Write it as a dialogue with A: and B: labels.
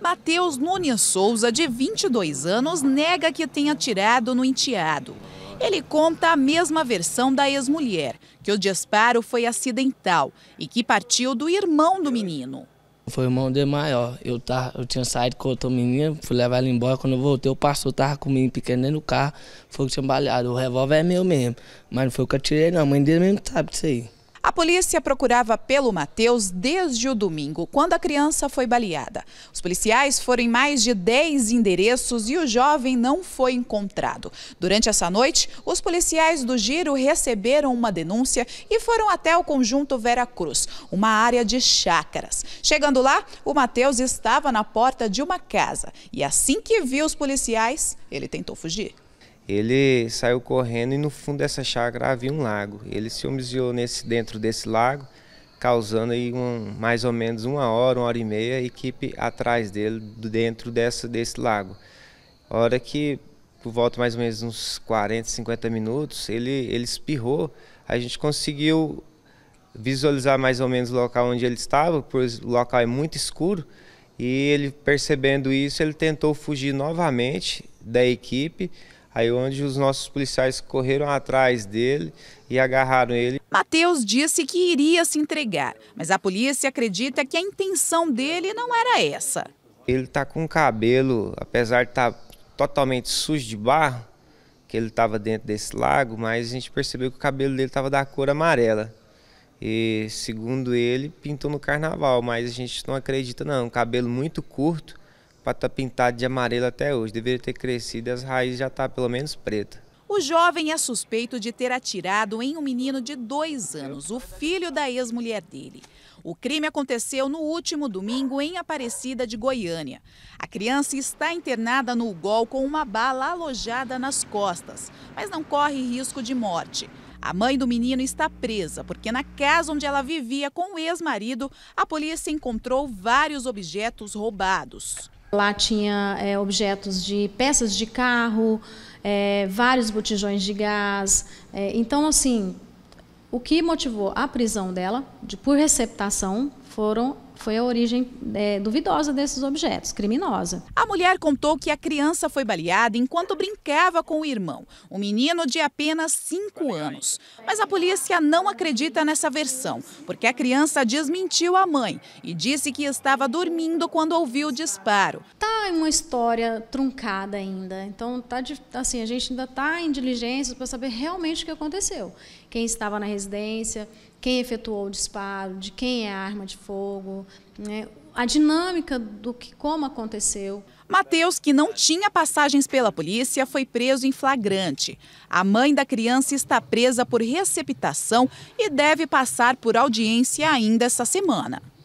A: Matheus Nunes Souza, de 22 anos, nega que tenha atirado no enteado. Ele conta a mesma versão da ex-mulher, que o disparo foi acidental e que partiu do irmão do menino.
B: Foi o irmão de maior. Eu, tava, tá, eu tinha saído com outro menino, fui levar ele embora. Quando eu voltei, o pastor estava comigo o pequeno dentro no carro. Foi o que tinha baleado. O revólver é meu mesmo. Mas não foi o que eu tirei, não. A mãe dele mesmo sabe disso aí.
A: A polícia procurava pelo Matheus desde o domingo, quando a criança foi baleada. Os policiais foram em mais de 10 endereços e o jovem não foi encontrado. Durante essa noite, os policiais do Giro receberam uma denúncia e foram até o conjunto Vera Cruz, uma área de chácaras. Chegando lá, o Matheus estava na porta de uma casa e assim que viu os policiais, ele tentou fugir.
B: Ele saiu correndo e no fundo dessa chácara havia um lago. Ele se homiziou nesse dentro desse lago, causando aí um, mais ou menos uma hora, uma hora e meia, a equipe atrás dele dentro dessa, desse lago. Hora que por volta mais ou menos uns 40, 50 minutos, ele, ele espirrou. A gente conseguiu visualizar mais ou menos o local onde ele estava, pois o local é muito escuro. E ele percebendo isso, ele tentou fugir novamente da equipe. Aí onde os nossos policiais correram atrás dele e agarraram ele.
A: Mateus disse que iria se entregar, mas a polícia acredita que a intenção dele não era essa.
B: Ele está com o cabelo, apesar de estar tá totalmente sujo de barro, que ele estava dentro desse lago, mas a gente percebeu que o cabelo dele estava da cor amarela. E segundo ele, pintou no carnaval, mas a gente não acredita não, cabelo muito curto está pintado de amarelo até hoje. Deveria ter crescido e as raízes já estão tá pelo menos preta.
A: O jovem é suspeito de ter atirado em um menino de dois anos, o filho da ex-mulher dele. O crime aconteceu no último domingo em Aparecida de Goiânia. A criança está internada no gol com uma bala alojada nas costas, mas não corre risco de morte. A mãe do menino está presa porque, na casa onde ela vivia com o ex-marido, a polícia encontrou vários objetos roubados.
C: Lá tinha é, objetos de peças de carro, é, vários botijões de gás. É, então, assim, o que motivou a prisão dela, de, por receptação, foram foi a origem é, duvidosa desses objetos, criminosa. A mulher contou que a criança foi baleada enquanto brincava com o irmão,
A: um menino de apenas 5 anos. Mas a polícia não acredita nessa versão,
C: porque a criança
A: desmentiu a mãe e disse que estava dormindo quando ouviu o disparo.
C: Tá uma história truncada ainda, então tá assim, a gente ainda tá em diligências para saber realmente o que aconteceu. Quem estava na residência, quem efetuou o disparo, de quem é a arma de fogo, né? a dinâmica do que como aconteceu.
A: Mateus, que não tinha passagens pela polícia, foi preso em flagrante. A mãe da criança está presa por receptação e deve passar por audiência ainda essa semana.